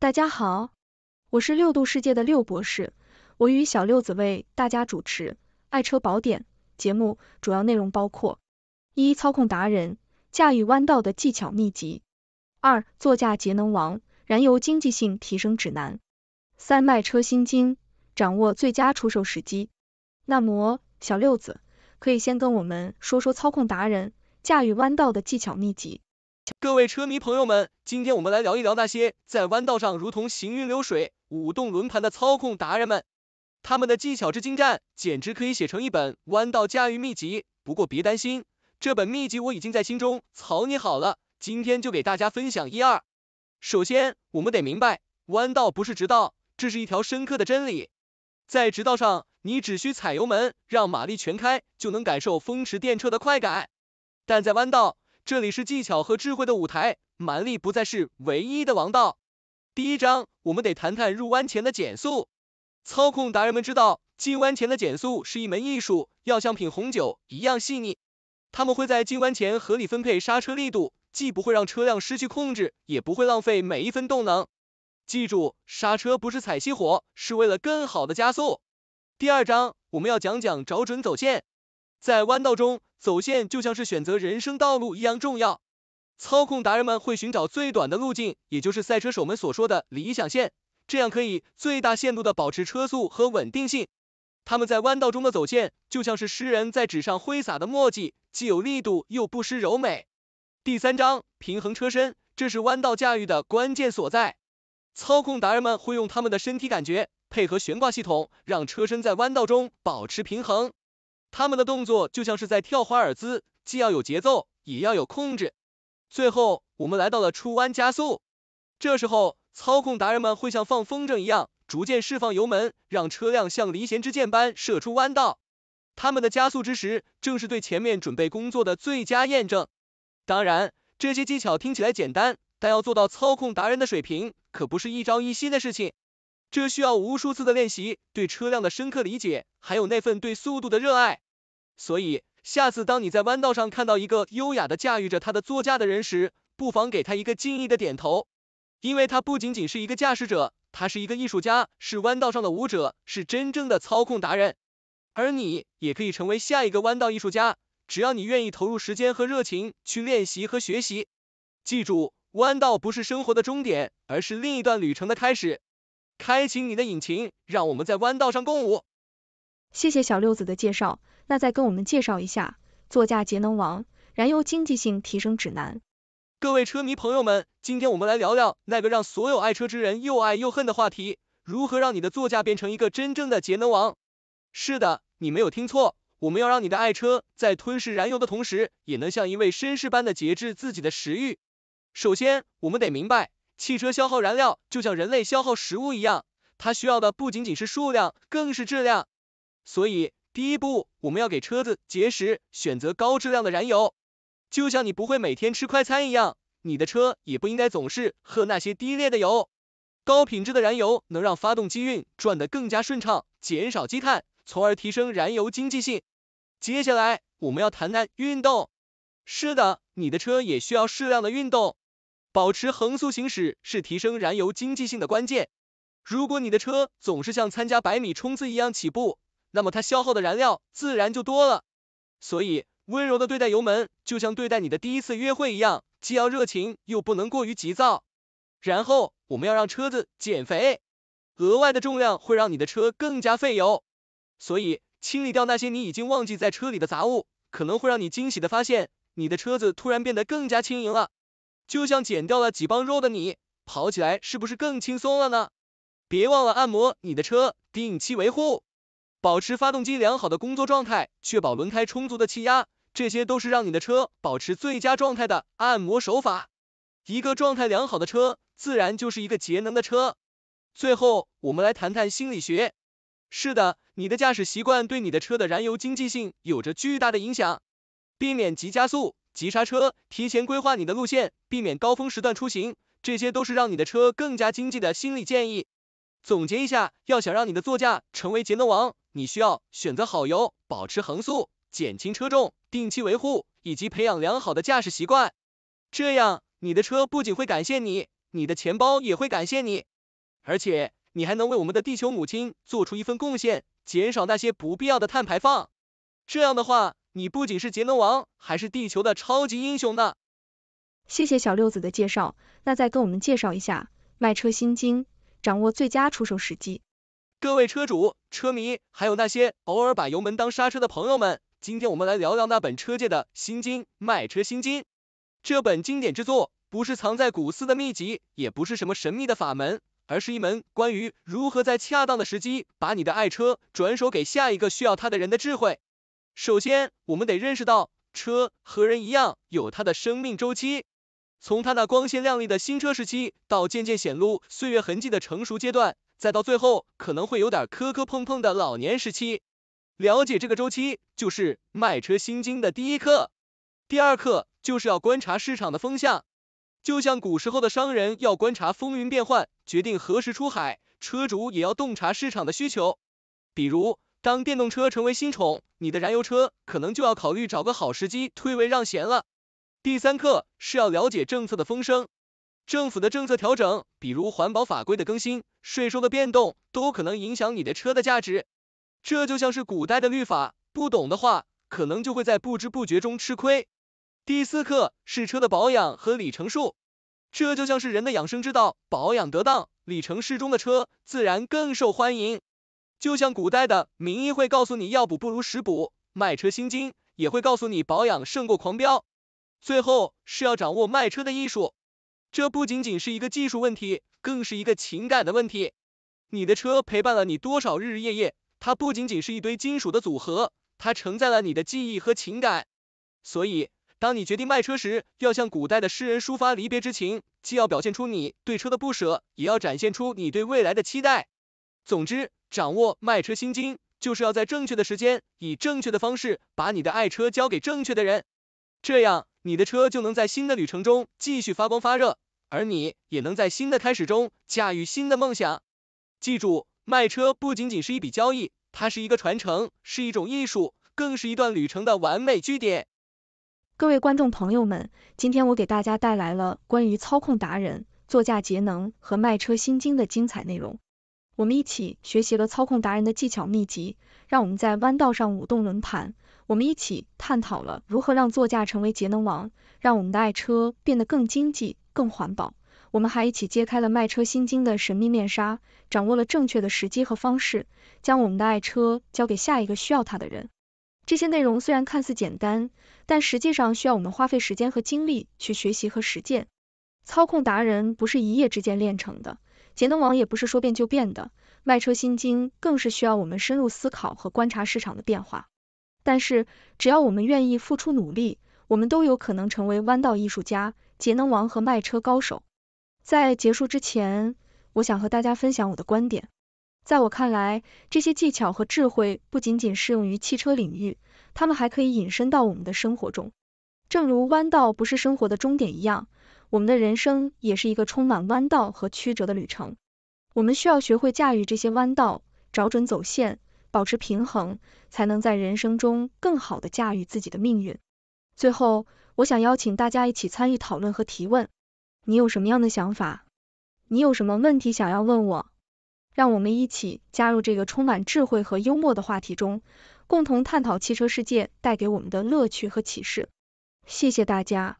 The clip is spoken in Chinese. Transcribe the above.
大家好，我是六度世界的六博士，我与小六子为大家主持《爱车宝典》节目，主要内容包括：一、操控达人驾驭弯道的技巧秘籍；二、座驾节能王燃油经济性提升指南；三、卖车心经掌握最佳出售时机。那么，小六子可以先跟我们说说操控达人驾驭弯道的技巧秘籍。各位车迷朋友们，今天我们来聊一聊那些在弯道上如同行云流水、舞动轮盘的操控达人们。他们的技巧之精湛，简直可以写成一本弯道驾驭秘籍。不过别担心，这本秘籍我已经在心中草拟好了，今天就给大家分享一二。首先，我们得明白，弯道不是直道，这是一条深刻的真理。在直道上，你只需踩油门，让马力全开，就能感受风驰电掣的快感。但在弯道，这里是技巧和智慧的舞台，蛮力不再是唯一的王道。第一章，我们得谈谈入弯前的减速。操控达人们知道，进弯前的减速是一门艺术，要像品红酒一样细腻。他们会在进弯前合理分配刹车力度，既不会让车辆失去控制，也不会浪费每一分动能。记住，刹车不是踩熄火，是为了更好的加速。第二章，我们要讲讲找准走线。在弯道中，走线就像是选择人生道路一样重要。操控达人们会寻找最短的路径，也就是赛车手们所说的理想线，这样可以最大限度地保持车速和稳定性。他们在弯道中的走线，就像是诗人在纸上挥洒的墨迹，既有力度又不失柔美。第三章，平衡车身，这是弯道驾驭的关键所在。操控达人们会用他们的身体感觉，配合悬挂系统，让车身在弯道中保持平衡。他们的动作就像是在跳华尔兹，既要有节奏，也要有控制。最后，我们来到了出弯加速，这时候操控达人们会像放风筝一样，逐渐释放油门，让车辆像离弦之箭般射出弯道。他们的加速之时，正是对前面准备工作的最佳验证。当然，这些技巧听起来简单，但要做到操控达人的水平，可不是一朝一夕的事情。这需要无数次的练习，对车辆的深刻理解，还有那份对速度的热爱。所以，下次当你在弯道上看到一个优雅的驾驭着他的座驾的人时，不妨给他一个敬意的点头，因为他不仅仅是一个驾驶者，他是一个艺术家，是弯道上的舞者，是真正的操控达人。而你也可以成为下一个弯道艺术家，只要你愿意投入时间和热情去练习和学习。记住，弯道不是生活的终点，而是另一段旅程的开始。开启你的引擎，让我们在弯道上共舞。谢谢小六子的介绍，那再跟我们介绍一下《座驾节能王燃油经济性提升指南》。各位车迷朋友们，今天我们来聊聊那个让所有爱车之人又爱又恨的话题，如何让你的座驾变成一个真正的节能王？是的，你没有听错，我们要让你的爱车在吞噬燃油的同时，也能像一位绅士般的节制自己的食欲。首先，我们得明白。汽车消耗燃料就像人类消耗食物一样，它需要的不仅仅是数量，更是质量。所以第一步，我们要给车子节食，选择高质量的燃油。就像你不会每天吃快餐一样，你的车也不应该总是喝那些低劣的油。高品质的燃油能让发动机运转得更加顺畅，减少积碳，从而提升燃油经济性。接下来我们要谈谈运动。是的，你的车也需要适量的运动。保持匀速行驶是提升燃油经济性的关键。如果你的车总是像参加百米冲刺一样起步，那么它消耗的燃料自然就多了。所以温柔的对待油门，就像对待你的第一次约会一样，既要热情，又不能过于急躁。然后我们要让车子减肥，额外的重量会让你的车更加费油。所以清理掉那些你已经忘记在车里的杂物，可能会让你惊喜的发现，你的车子突然变得更加轻盈了。就像减掉了几磅肉的你，跑起来是不是更轻松了呢？别忘了按摩你的车，定期维护，保持发动机良好的工作状态，确保轮胎充足的气压，这些都是让你的车保持最佳状态的按摩手法。一个状态良好的车，自然就是一个节能的车。最后，我们来谈谈心理学。是的，你的驾驶习惯对你的车的燃油经济性有着巨大的影响。避免急加速。急刹车，提前规划你的路线，避免高峰时段出行，这些都是让你的车更加经济的心理建议。总结一下，要想让你的座驾成为节能王，你需要选择好油，保持恒速，减轻车重，定期维护，以及培养良好的驾驶习惯。这样，你的车不仅会感谢你，你的钱包也会感谢你，而且你还能为我们的地球母亲做出一份贡献，减少那些不必要的碳排放。这样的话。你不仅是节能王，还是地球的超级英雄呢。谢谢小六子的介绍，那再跟我们介绍一下《卖车心经》，掌握最佳出手时机。各位车主、车迷，还有那些偶尔把油门当刹车的朋友们，今天我们来聊聊那本车界的《心经》，《卖车心经》。这本经典之作，不是藏在古寺的秘籍，也不是什么神秘的法门，而是一门关于如何在恰当的时机，把你的爱车转手给下一个需要它的人的智慧。首先，我们得认识到，车和人一样，有它的生命周期，从它那光鲜亮丽的新车时期，到渐渐显露岁月痕迹的成熟阶段，再到最后可能会有点磕磕碰碰的老年时期。了解这个周期，就是卖车心经的第一课。第二课就是要观察市场的风向，就像古时候的商人要观察风云变幻，决定何时出海，车主也要洞察市场的需求，比如。当电动车成为新宠，你的燃油车可能就要考虑找个好时机退位让贤了。第三课是要了解政策的风声，政府的政策调整，比如环保法规的更新、税收的变动，都可能影响你的车的价值。这就像是古代的律法，不懂的话，可能就会在不知不觉中吃亏。第四课是车的保养和里程数，这就像是人的养生之道，保养得当，里程适中的车自然更受欢迎。就像古代的名医会告诉你药补不如食补，卖车心经也会告诉你保养胜过狂飙。最后是要掌握卖车的艺术，这不仅仅是一个技术问题，更是一个情感的问题。你的车陪伴了你多少日日夜夜，它不仅仅是一堆金属的组合，它承载了你的记忆和情感。所以，当你决定卖车时，要向古代的诗人抒发离别之情，既要表现出你对车的不舍，也要展现出你对未来的期待。总之，掌握卖车心经，就是要在正确的时间，以正确的方式，把你的爱车交给正确的人，这样你的车就能在新的旅程中继续发光发热，而你也能在新的开始中驾驭新的梦想。记住，卖车不仅仅是一笔交易，它是一个传承，是一种艺术，更是一段旅程的完美句点。各位观众朋友们，今天我给大家带来了关于操控达人、座驾节能和卖车心经的精彩内容。我们一起学习了操控达人的技巧秘籍，让我们在弯道上舞动轮盘。我们一起探讨了如何让座驾成为节能王，让我们的爱车变得更经济、更环保。我们还一起揭开了卖车心经的神秘面纱，掌握了正确的时机和方式，将我们的爱车交给下一个需要它的人。这些内容虽然看似简单，但实际上需要我们花费时间和精力去学习和实践。操控达人不是一夜之间练成的。节能王也不是说变就变的，卖车心经更是需要我们深入思考和观察市场的变化。但是，只要我们愿意付出努力，我们都有可能成为弯道艺术家、节能王和卖车高手。在结束之前，我想和大家分享我的观点。在我看来，这些技巧和智慧不仅仅适用于汽车领域，它们还可以引申到我们的生活中。正如弯道不是生活的终点一样。我们的人生也是一个充满弯道和曲折的旅程，我们需要学会驾驭这些弯道，找准走线，保持平衡，才能在人生中更好的驾驭自己的命运。最后，我想邀请大家一起参与讨论和提问，你有什么样的想法？你有什么问题想要问我？让我们一起加入这个充满智慧和幽默的话题中，共同探讨汽车世界带给我们的乐趣和启示。谢谢大家。